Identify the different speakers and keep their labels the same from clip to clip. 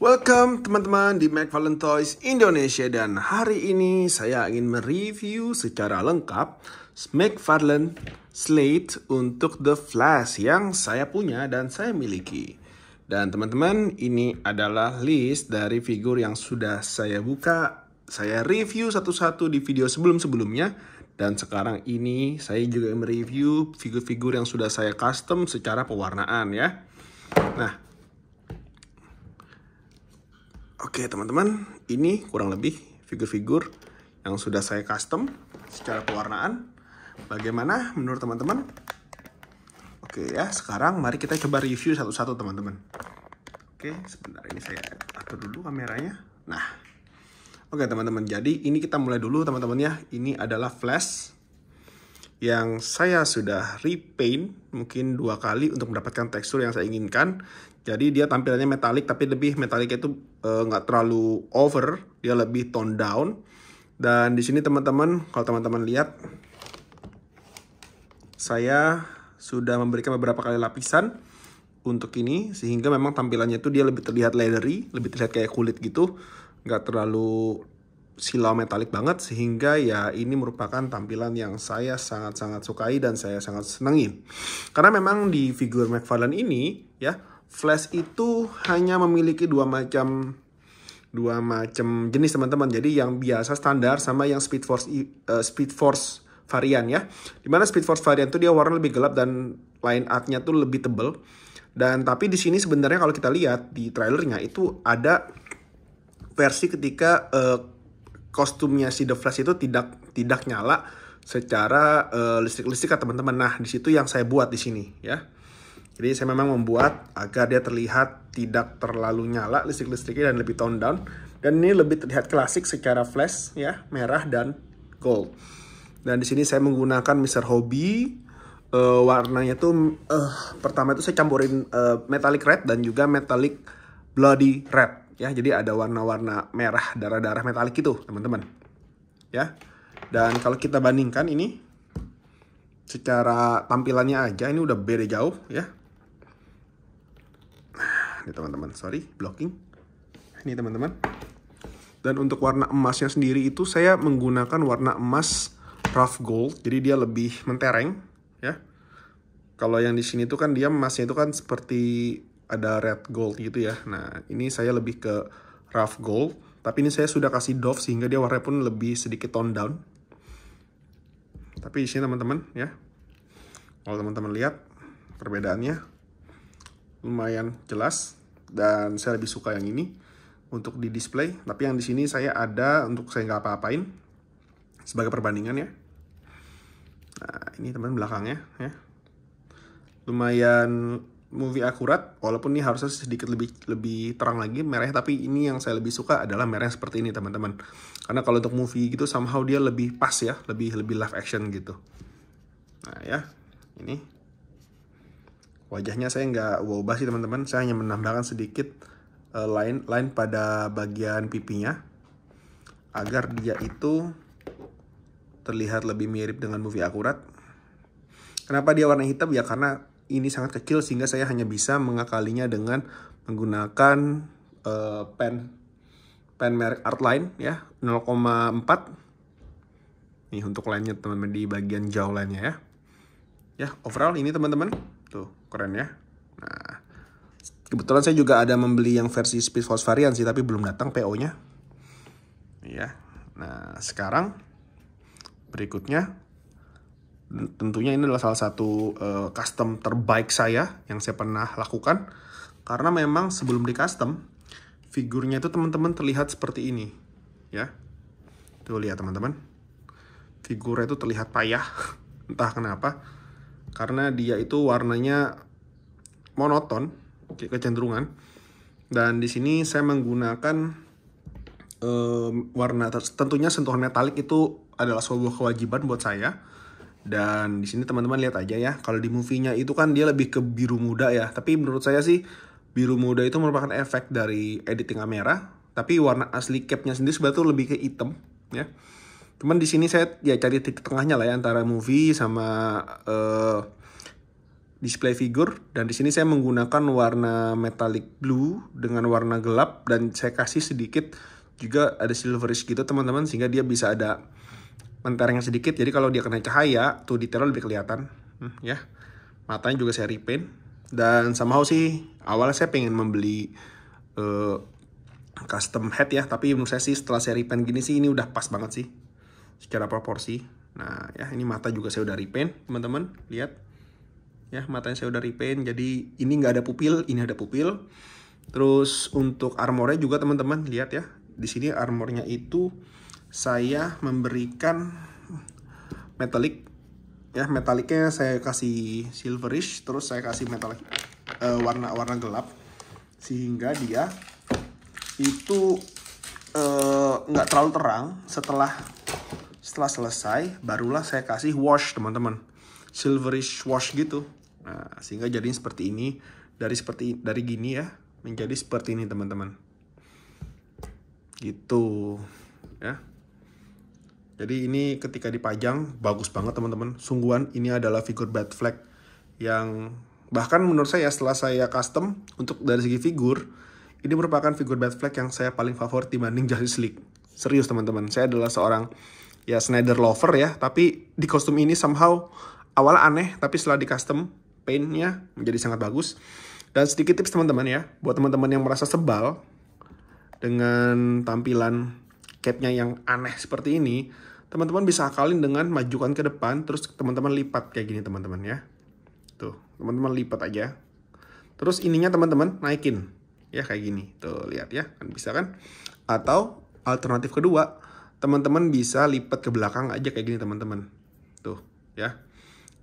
Speaker 1: Welcome teman-teman di Mac Toys Indonesia dan hari ini saya ingin mereview secara lengkap McFarlane Slate untuk The Flash yang saya punya dan saya miliki. Dan teman-teman ini adalah list dari figur yang sudah saya buka, saya review satu-satu di video sebelum-sebelumnya dan sekarang ini saya juga mereview figur-figur yang sudah saya custom secara pewarnaan ya. Nah, Oke teman-teman, ini kurang lebih figur-figur yang sudah saya custom secara pewarnaan. Bagaimana menurut teman-teman? Oke ya, sekarang mari kita coba review satu-satu teman-teman. Oke, sebentar ini saya atur dulu kameranya. Nah, oke teman-teman, jadi ini kita mulai dulu teman-teman ya. Ini adalah flash yang saya sudah repaint mungkin dua kali untuk mendapatkan tekstur yang saya inginkan. Jadi dia tampilannya metalik tapi lebih metalik itu eh, nggak uh, terlalu over, dia lebih tone down. Dan di sini teman-teman, kalau teman-teman lihat, saya sudah memberikan beberapa kali lapisan untuk ini sehingga memang tampilannya itu dia lebih terlihat leathery, lebih terlihat kayak kulit gitu, nggak terlalu silau metalik banget sehingga ya ini merupakan tampilan yang saya sangat-sangat sukai dan saya sangat senengin. Karena memang di figur McFarlane ini ya Flash itu hanya memiliki dua macam dua macam jenis teman-teman. Jadi yang biasa standar sama yang Speed Force uh, Speed Force varian ya. Dimana Speed Force varian itu dia warna lebih gelap dan line artnya tuh lebih tebel. Dan tapi di sini sebenarnya kalau kita lihat di trailernya itu ada versi ketika uh, kostumnya si The Flash itu tidak tidak nyala secara uh, listrik-listrik teman-teman. Nah, di situ yang saya buat di sini ya. Jadi saya memang membuat agar dia terlihat tidak terlalu nyala listrik-listriknya dan lebih tone down. Dan ini lebih terlihat klasik secara flash ya, merah dan gold. Dan di sini saya menggunakan Mr. Hobby. Uh, warnanya tuh uh, pertama itu saya campurin uh, metallic red dan juga metallic bloody red ya. Jadi ada warna-warna merah darah-darah metalik itu, teman-teman. Ya. Dan kalau kita bandingkan ini secara tampilannya aja ini udah beda jauh ya ini teman-teman sorry blocking ini teman-teman dan untuk warna emasnya sendiri itu saya menggunakan warna emas rough gold jadi dia lebih mentereng ya kalau yang di sini tuh kan dia emasnya itu kan seperti ada red gold gitu ya nah ini saya lebih ke rough gold tapi ini saya sudah kasih doff sehingga dia warna pun lebih sedikit tone down tapi di sini teman-teman ya kalau teman-teman lihat perbedaannya lumayan jelas dan saya lebih suka yang ini untuk di display tapi yang di sini saya ada untuk saya nggak apa-apain sebagai perbandingan ya nah ini teman belakangnya ya lumayan movie akurat walaupun ini harusnya sedikit lebih lebih terang lagi merahnya tapi ini yang saya lebih suka adalah merahnya seperti ini teman-teman karena kalau untuk movie gitu somehow dia lebih pas ya lebih lebih live action gitu nah ya ini wajahnya saya nggak wow sih teman-teman saya hanya menambahkan sedikit uh, eh, line line pada bagian pipinya agar dia itu terlihat lebih mirip dengan movie akurat kenapa dia warna hitam ya karena ini sangat kecil sehingga saya hanya bisa mengakalinya dengan menggunakan uh, pen pen merek Artline ya 0,4 nih untuk lainnya teman-teman di bagian jauh lainnya ya ya overall ini teman-teman tuh keren ya nah kebetulan saya juga ada membeli yang versi Speed Force varian sih tapi belum datang PO nya ya nah sekarang berikutnya tentunya ini adalah salah satu uh, custom terbaik saya yang saya pernah lakukan karena memang sebelum di custom figurnya itu teman-teman terlihat seperti ini ya tuh lihat teman-teman figurnya itu terlihat payah entah kenapa karena dia itu warnanya monoton kecenderungan dan di sini saya menggunakan um, warna tentunya sentuhan metalik itu adalah sebuah kewajiban buat saya dan di sini teman-teman lihat aja ya kalau di movie-nya itu kan dia lebih ke biru muda ya tapi menurut saya sih biru muda itu merupakan efek dari editing kamera tapi warna asli capnya sendiri sebetulnya lebih ke hitam ya cuman di sini saya ya cari titik tengahnya lah ya antara movie sama uh, display figure dan di sini saya menggunakan warna metallic blue dengan warna gelap dan saya kasih sedikit juga ada silverish gitu teman-teman sehingga dia bisa ada menterengnya sedikit jadi kalau dia kena cahaya tuh detail lebih kelihatan hmm, ya matanya juga saya repaint dan somehow sih awalnya saya pengen membeli uh, custom head ya tapi menurut saya sih setelah saya repaint gini sih ini udah pas banget sih secara proporsi nah ya ini mata juga saya udah repaint teman-teman lihat ya matanya saya udah repaint jadi ini nggak ada pupil ini ada pupil terus untuk armornya juga teman-teman lihat ya di sini armornya itu saya memberikan metalik ya metaliknya saya kasih silverish terus saya kasih metalik eh, warna-warna uh, gelap sehingga dia itu eh, nggak uh, terlalu terang setelah setelah selesai barulah saya kasih wash teman-teman silverish wash gitu Nah, sehingga jadinya seperti ini dari seperti dari gini ya menjadi seperti ini teman-teman. Gitu ya. Jadi ini ketika dipajang bagus banget teman-teman. Sungguhan ini adalah figur bad flag yang bahkan menurut saya setelah saya custom untuk dari segi figur ini merupakan figur bad flag yang saya paling favorit dibanding Justice League. Serius teman-teman, saya adalah seorang ya Snyder lover ya, tapi di kostum ini somehow awalnya aneh tapi setelah di custom paintnya menjadi sangat bagus. Dan sedikit tips teman-teman ya, buat teman-teman yang merasa sebal dengan tampilan capnya yang aneh seperti ini, teman-teman bisa akalin dengan majukan ke depan, terus teman-teman lipat kayak gini teman-teman ya. Tuh, teman-teman lipat aja. Terus ininya teman-teman naikin, ya kayak gini. Tuh, lihat ya, kan bisa kan? Atau alternatif kedua, teman-teman bisa lipat ke belakang aja kayak gini teman-teman. Tuh, ya.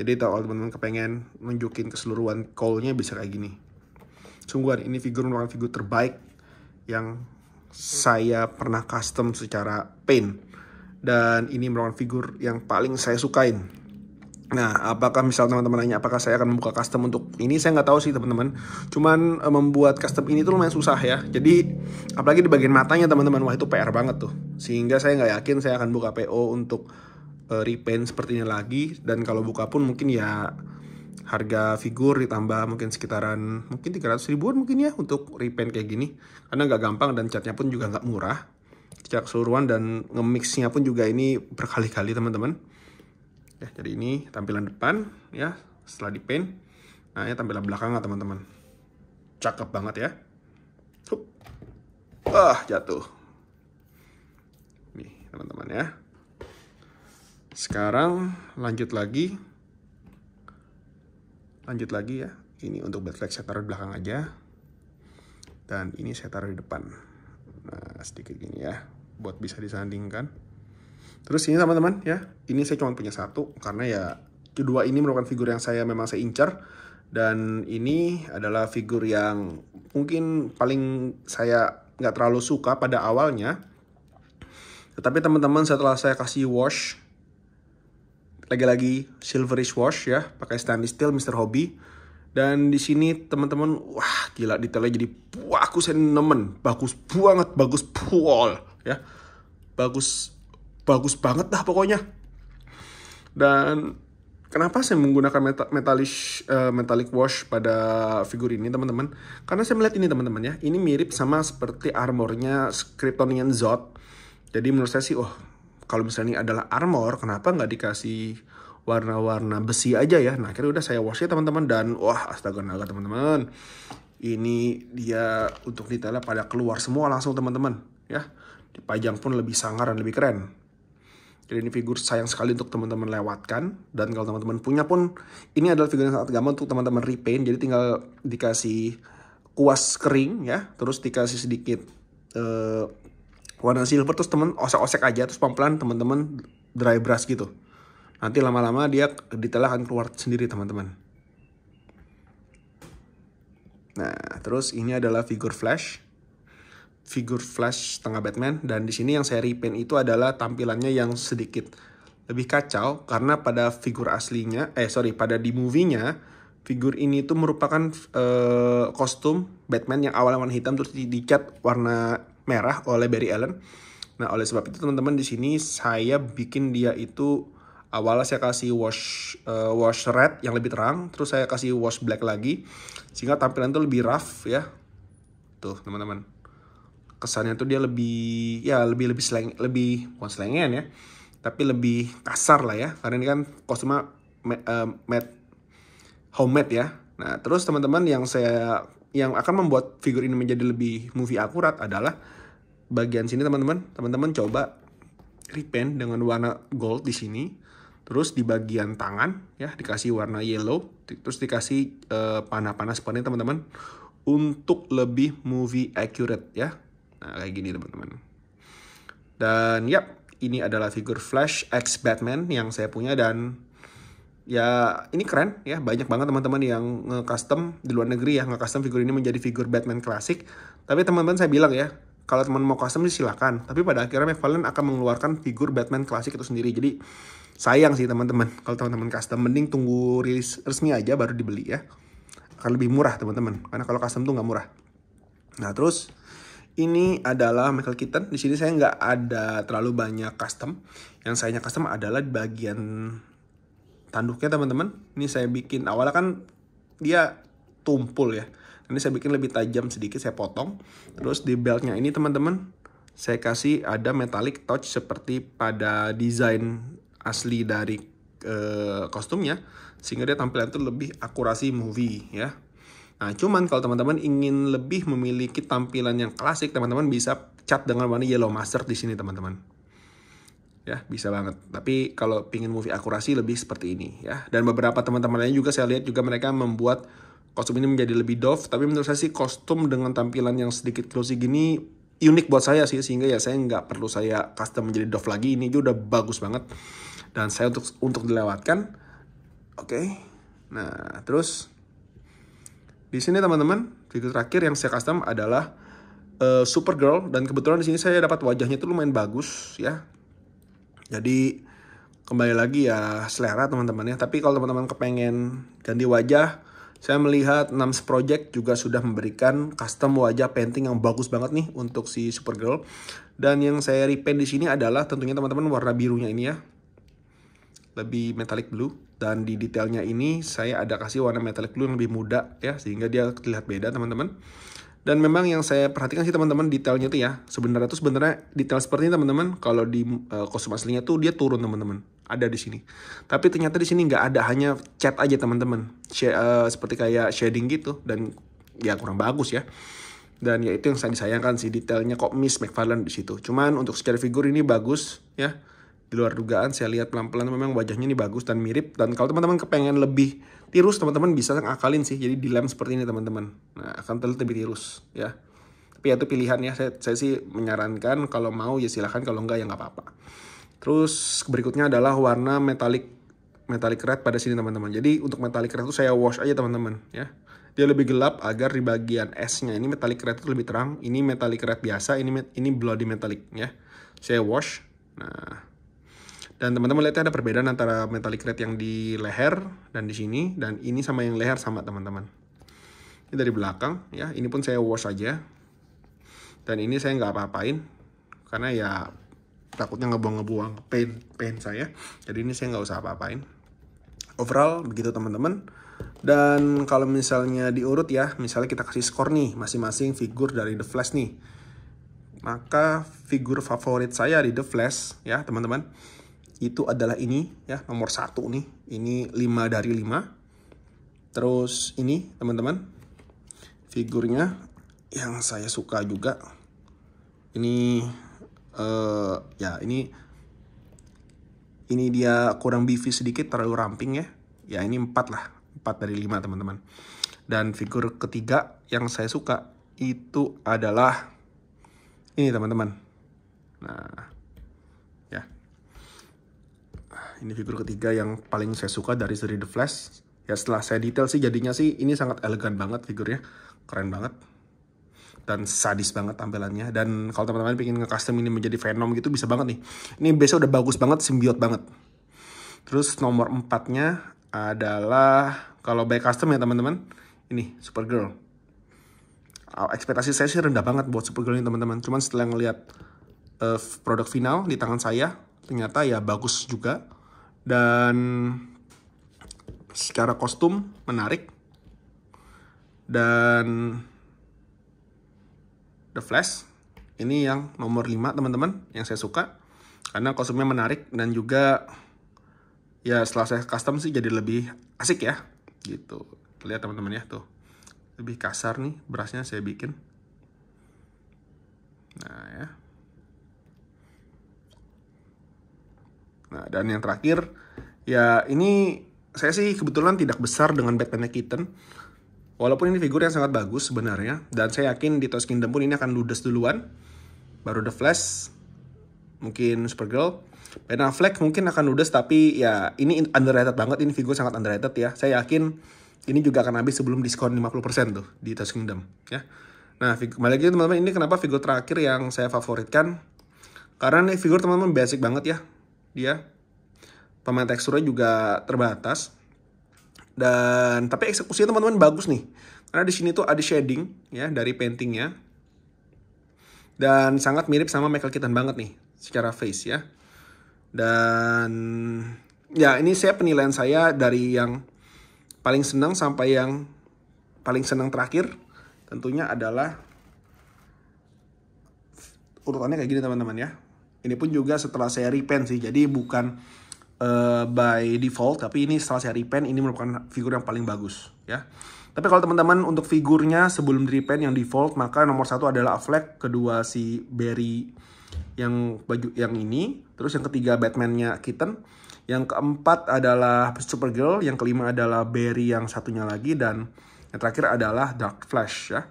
Speaker 1: Jadi kalau teman-teman kepengen nunjukin keseluruhan call bisa kayak gini. Sungguhan ini figur merupakan figur terbaik yang saya pernah custom secara paint dan ini merupakan figur yang paling saya sukain. Nah, apakah misal teman-teman nanya apakah saya akan membuka custom untuk ini? Saya nggak tahu sih teman-teman. Cuman eh, membuat custom ini tuh lumayan susah ya. Jadi apalagi di bagian matanya teman-teman, wah itu PR banget tuh. Sehingga saya nggak yakin saya akan buka PO untuk uh, repaint seperti ini lagi dan kalau buka pun mungkin ya harga figur ditambah mungkin sekitaran mungkin 300 ribuan mungkin ya untuk repaint kayak gini karena nggak gampang dan catnya pun juga nggak murah secara keseluruhan dan ngemixnya pun juga ini berkali-kali teman-teman ya jadi ini tampilan depan ya setelah dipaint nah ini tampilan belakang teman-teman cakep banget ya Hup. wah jatuh nih teman-teman ya sekarang lanjut lagi lanjut lagi ya ini untuk backlight saya taruh di belakang aja dan ini saya taruh di depan nah sedikit gini ya buat bisa disandingkan terus ini teman-teman ya ini saya cuma punya satu karena ya kedua ini merupakan figur yang saya memang saya incar dan ini adalah figur yang mungkin paling saya nggak terlalu suka pada awalnya tetapi teman-teman setelah saya kasih wash lagi-lagi silverish wash ya, pakai stainless steel Mr. Hobby. Dan di sini teman-teman, wah gila detailnya jadi aku nemen, bagus banget, bagus pool ya. Bagus bagus banget dah pokoknya. Dan kenapa saya menggunakan meta metalish uh, metallic wash pada figur ini teman-teman karena saya melihat ini teman-teman ya ini mirip sama seperti armornya Kryptonian Zod jadi menurut saya sih oh kalau misalnya ini adalah armor kenapa nggak dikasih warna-warna besi aja ya. Nah akhirnya udah saya wash ya teman-teman dan wah astaga naga teman-teman. Ini dia untuk detailnya pada keluar semua langsung teman-teman ya. Dipajang pun lebih sangar dan lebih keren. Jadi ini figur sayang sekali untuk teman-teman lewatkan. Dan kalau teman-teman punya pun ini adalah figur yang sangat gampang untuk teman-teman repaint. Jadi tinggal dikasih kuas kering ya. Terus dikasih sedikit uh, warna silver terus teman osek-osek aja terus pelan-pelan teman-teman dry brush gitu. Nanti lama-lama dia detailnya akan keluar sendiri teman-teman. Nah, terus ini adalah figur Flash. Figur Flash setengah Batman dan di sini yang saya repaint itu adalah tampilannya yang sedikit lebih kacau karena pada figur aslinya eh sorry pada di movie-nya figur ini itu merupakan uh, kostum Batman yang awalnya warna hitam terus dicat warna merah oleh Barry Allen. Nah, oleh sebab itu teman-teman di sini saya bikin dia itu awalnya saya kasih wash uh, wash red yang lebih terang terus saya kasih wash black lagi sehingga tampilan itu lebih rough ya tuh teman-teman kesannya tuh dia lebih ya lebih lebih slang lebih bukan slangian ya tapi lebih kasar lah ya karena ini kan kostumnya made, uh, made homemade ya nah terus teman-teman yang saya yang akan membuat figur ini menjadi lebih movie akurat adalah bagian sini teman-teman teman-teman coba repaint dengan warna gold di sini Terus di bagian tangan ya dikasih warna yellow, terus dikasih uh, eh, panah-panah seperti ini ya, teman-teman untuk lebih movie accurate ya. Nah, kayak gini teman-teman. Dan yap, ini adalah figur Flash X Batman yang saya punya dan ya ini keren ya banyak banget teman-teman yang nge-custom di luar negeri ya nge-custom figur ini menjadi figur Batman klasik tapi teman-teman saya bilang ya kalau teman mau custom sih silakan tapi pada akhirnya McFarlane akan mengeluarkan figur Batman klasik itu sendiri jadi sayang sih teman-teman kalau teman-teman custom mending tunggu rilis resmi aja baru dibeli ya akan lebih murah teman-teman karena kalau custom tuh nggak murah nah terus ini adalah Michael Keaton. Di sini saya nggak ada terlalu banyak custom. Yang saya custom adalah di bagian tanduknya teman-teman. Ini saya bikin awalnya kan dia tumpul ya. Ini saya bikin lebih tajam sedikit, saya potong. Terus di beltnya ini teman-teman, saya kasih ada metallic touch seperti pada desain asli dari uh, kostumnya sehingga dia tampilan itu lebih akurasi movie ya. Nah, cuman kalau teman-teman ingin lebih memiliki tampilan yang klasik, teman-teman bisa cat dengan warna yellow master di sini, teman-teman. Ya, bisa banget. Tapi kalau pingin movie akurasi lebih seperti ini, ya. Dan beberapa teman-teman lainnya juga saya lihat juga mereka membuat kostum ini menjadi lebih doff. Tapi menurut saya sih kostum dengan tampilan yang sedikit glossy gini unik buat saya sih. Sehingga ya saya nggak perlu saya custom menjadi doff lagi. Ini juga udah bagus banget dan saya untuk untuk dilewatkan oke okay. nah terus di sini teman-teman figur terakhir yang saya custom adalah uh, Supergirl dan kebetulan di sini saya dapat wajahnya itu lumayan bagus ya jadi kembali lagi ya selera teman-teman ya tapi kalau teman-teman kepengen ganti wajah saya melihat Nams Project juga sudah memberikan custom wajah painting yang bagus banget nih untuk si Supergirl. Dan yang saya repaint di sini adalah tentunya teman-teman warna birunya ini ya lebih metallic blue dan di detailnya ini saya ada kasih warna metallic blue yang lebih muda ya sehingga dia terlihat beda teman-teman dan memang yang saya perhatikan sih teman-teman detailnya tuh ya sebenarnya tuh sebenarnya detail seperti ini teman-teman kalau di uh, kostum aslinya tuh dia turun teman-teman ada di sini tapi ternyata di sini nggak ada hanya cat aja teman-teman uh, seperti kayak shading gitu dan ya kurang bagus ya dan ya itu yang saya disayangkan sih detailnya kok miss McFarlane di situ cuman untuk secara figur ini bagus ya di luar dugaan saya lihat pelan-pelan memang wajahnya ini bagus dan mirip dan kalau teman-teman kepengen lebih tirus teman-teman bisa ngakalin sih jadi dilem seperti ini teman-teman nah akan lebih tirus ya tapi ya itu pilihan ya saya, saya sih menyarankan kalau mau ya silahkan kalau enggak ya nggak apa-apa terus berikutnya adalah warna metalik metalik red pada sini teman-teman jadi untuk metalik red itu saya wash aja teman-teman ya dia lebih gelap agar di bagian S-nya ini metalik red itu lebih terang ini metalik red biasa ini ini bloody metallic ya saya wash nah dan teman-teman lihatnya ada perbedaan antara metallic red yang di leher dan di sini dan ini sama yang leher sama teman-teman. Ini dari belakang ya. Ini pun saya wash aja. Dan ini saya nggak apa-apain karena ya takutnya ngebuang-ngebuang paint paint saya. Jadi ini saya nggak usah apa-apain. Overall begitu teman-teman. Dan kalau misalnya diurut ya, misalnya kita kasih skor nih masing-masing figur dari The Flash nih. Maka figur favorit saya di The Flash ya, teman-teman itu adalah ini ya nomor satu nih ini 5 dari 5 terus ini teman-teman figurnya yang saya suka juga ini uh, ya ini ini dia kurang beefy sedikit terlalu ramping ya ya ini 4 lah 4 dari 5 teman-teman dan figur ketiga yang saya suka itu adalah ini teman-teman nah Ini figur ketiga yang paling saya suka dari seri The Flash. Ya setelah saya detail sih jadinya sih ini sangat elegan banget figurnya. Keren banget. Dan sadis banget tampilannya. Dan kalau teman-teman pengen nge-custom ini menjadi Venom gitu bisa banget nih. Ini biasanya udah bagus banget, simbiot banget. Terus nomor empatnya adalah kalau by custom ya teman-teman. Ini Supergirl. Ekspektasi saya sih rendah banget buat Supergirl ini teman-teman. Cuman setelah ngelihat uh, produk final di tangan saya ternyata ya bagus juga dan secara kostum menarik dan The Flash ini yang nomor 5 teman-teman yang saya suka karena kostumnya menarik dan juga ya setelah saya custom sih jadi lebih asik ya gitu lihat teman-teman ya tuh lebih kasar nih berasnya saya bikin nah ya Nah, dan yang terakhir, ya ini saya sih kebetulan tidak besar dengan Batman Keaton. Walaupun ini figur yang sangat bagus sebenarnya, dan saya yakin di Toys Kingdom pun ini akan ludes duluan. Baru The Flash, mungkin Supergirl. Ben Affleck mungkin akan ludes, tapi ya ini underrated banget, ini figur sangat underrated ya. Saya yakin ini juga akan habis sebelum diskon 50% tuh di Toys Kingdom ya. Nah, kembali lagi teman-teman, ini kenapa figur terakhir yang saya favoritkan. Karena nih figur teman-teman basic banget ya dia pemain teksturnya juga terbatas dan tapi eksekusinya teman-teman bagus nih karena di sini tuh ada shading ya dari paintingnya dan sangat mirip sama Michael Keaton banget nih secara face ya dan ya ini saya penilaian saya dari yang paling senang sampai yang paling senang terakhir tentunya adalah urutannya kayak gini teman-teman ya ini pun juga setelah saya repaint sih. Jadi bukan uh, by default, tapi ini setelah saya repaint ini merupakan figur yang paling bagus ya. Tapi kalau teman-teman untuk figurnya sebelum di repaint yang default, maka nomor satu adalah Affleck, kedua si Barry yang baju yang ini, terus yang ketiga Batman-nya Kitten, yang keempat adalah Supergirl, yang kelima adalah Barry yang satunya lagi dan yang terakhir adalah Dark Flash ya.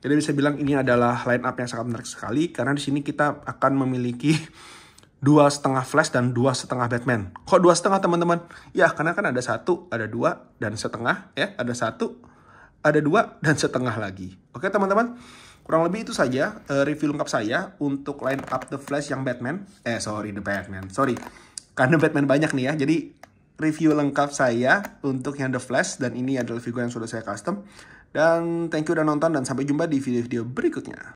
Speaker 1: Jadi bisa bilang ini adalah line up yang sangat menarik sekali karena di sini kita akan memiliki dua setengah Flash dan dua setengah Batman. Kok dua setengah teman-teman? Ya karena kan ada satu, ada dua dan setengah ya, ada satu, ada dua dan setengah lagi. Oke teman-teman, kurang lebih itu saja eh, review lengkap saya untuk line up The Flash yang Batman. Eh sorry The Batman, sorry. Karena Batman banyak nih ya, jadi review lengkap saya untuk yang The Flash dan ini adalah figur yang sudah saya custom. Dan thank you udah nonton dan sampai jumpa di video-video berikutnya.